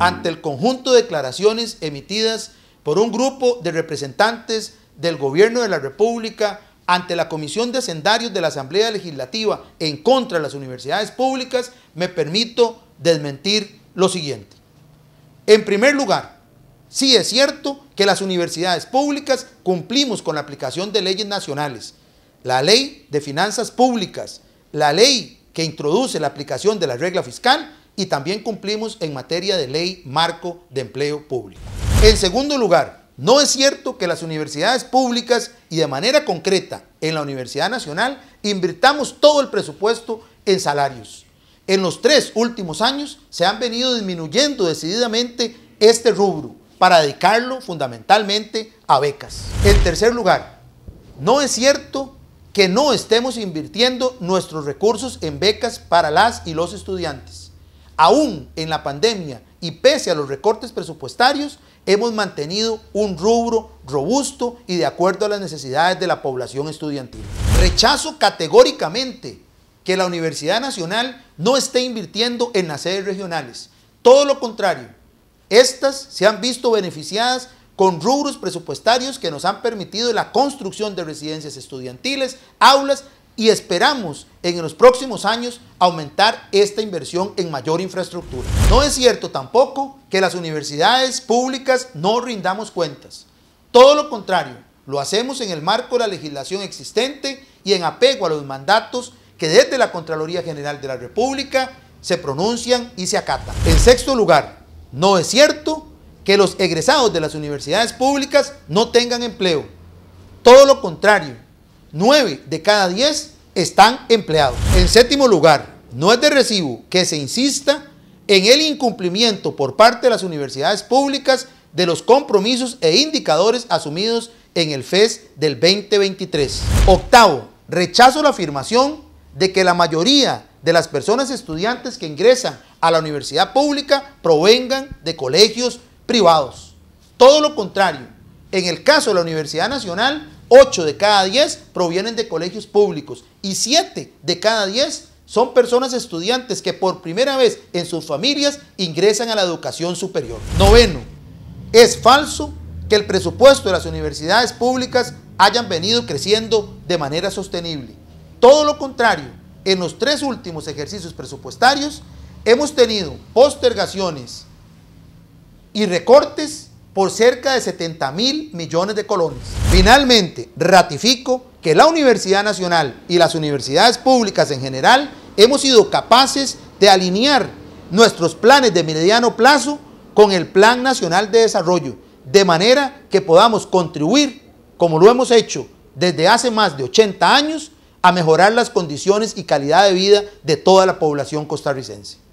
ante el conjunto de declaraciones emitidas por un grupo de representantes del Gobierno de la República ante la Comisión de Hacendarios de la Asamblea Legislativa en contra de las universidades públicas, me permito desmentir lo siguiente. En primer lugar, sí es cierto que las universidades públicas cumplimos con la aplicación de leyes nacionales, la ley de finanzas públicas, la ley que introduce la aplicación de la regla fiscal y también cumplimos en materia de ley marco de empleo público. En segundo lugar, no es cierto que las universidades públicas y de manera concreta en la Universidad Nacional invirtamos todo el presupuesto en salarios. En los tres últimos años se han venido disminuyendo decididamente este rubro para dedicarlo fundamentalmente a becas. En tercer lugar, no es cierto que no estemos invirtiendo nuestros recursos en becas para las y los estudiantes aún en la pandemia y pese a los recortes presupuestarios, hemos mantenido un rubro robusto y de acuerdo a las necesidades de la población estudiantil. Rechazo categóricamente que la Universidad Nacional no esté invirtiendo en las sedes regionales. Todo lo contrario, estas se han visto beneficiadas con rubros presupuestarios que nos han permitido la construcción de residencias estudiantiles, aulas y esperamos en los próximos años aumentar esta inversión en mayor infraestructura. No es cierto tampoco que las universidades públicas no rindamos cuentas. Todo lo contrario, lo hacemos en el marco de la legislación existente y en apego a los mandatos que desde la Contraloría General de la República se pronuncian y se acatan. En sexto lugar, no es cierto que los egresados de las universidades públicas no tengan empleo. Todo lo contrario, 9 de cada 10 están empleados. En séptimo lugar, no es de recibo que se insista en el incumplimiento por parte de las universidades públicas de los compromisos e indicadores asumidos en el FES del 2023. Octavo, rechazo la afirmación de que la mayoría de las personas estudiantes que ingresan a la universidad pública provengan de colegios privados. Todo lo contrario, en el caso de la Universidad Nacional, 8 de cada 10 provienen de colegios públicos y 7 de cada 10 son personas estudiantes que por primera vez en sus familias ingresan a la educación superior. Noveno, es falso que el presupuesto de las universidades públicas hayan venido creciendo de manera sostenible. Todo lo contrario, en los tres últimos ejercicios presupuestarios hemos tenido postergaciones y recortes por cerca de 70 mil millones de colones. Finalmente, ratifico que la Universidad Nacional y las universidades públicas en general hemos sido capaces de alinear nuestros planes de mediano plazo con el Plan Nacional de Desarrollo, de manera que podamos contribuir, como lo hemos hecho desde hace más de 80 años, a mejorar las condiciones y calidad de vida de toda la población costarricense.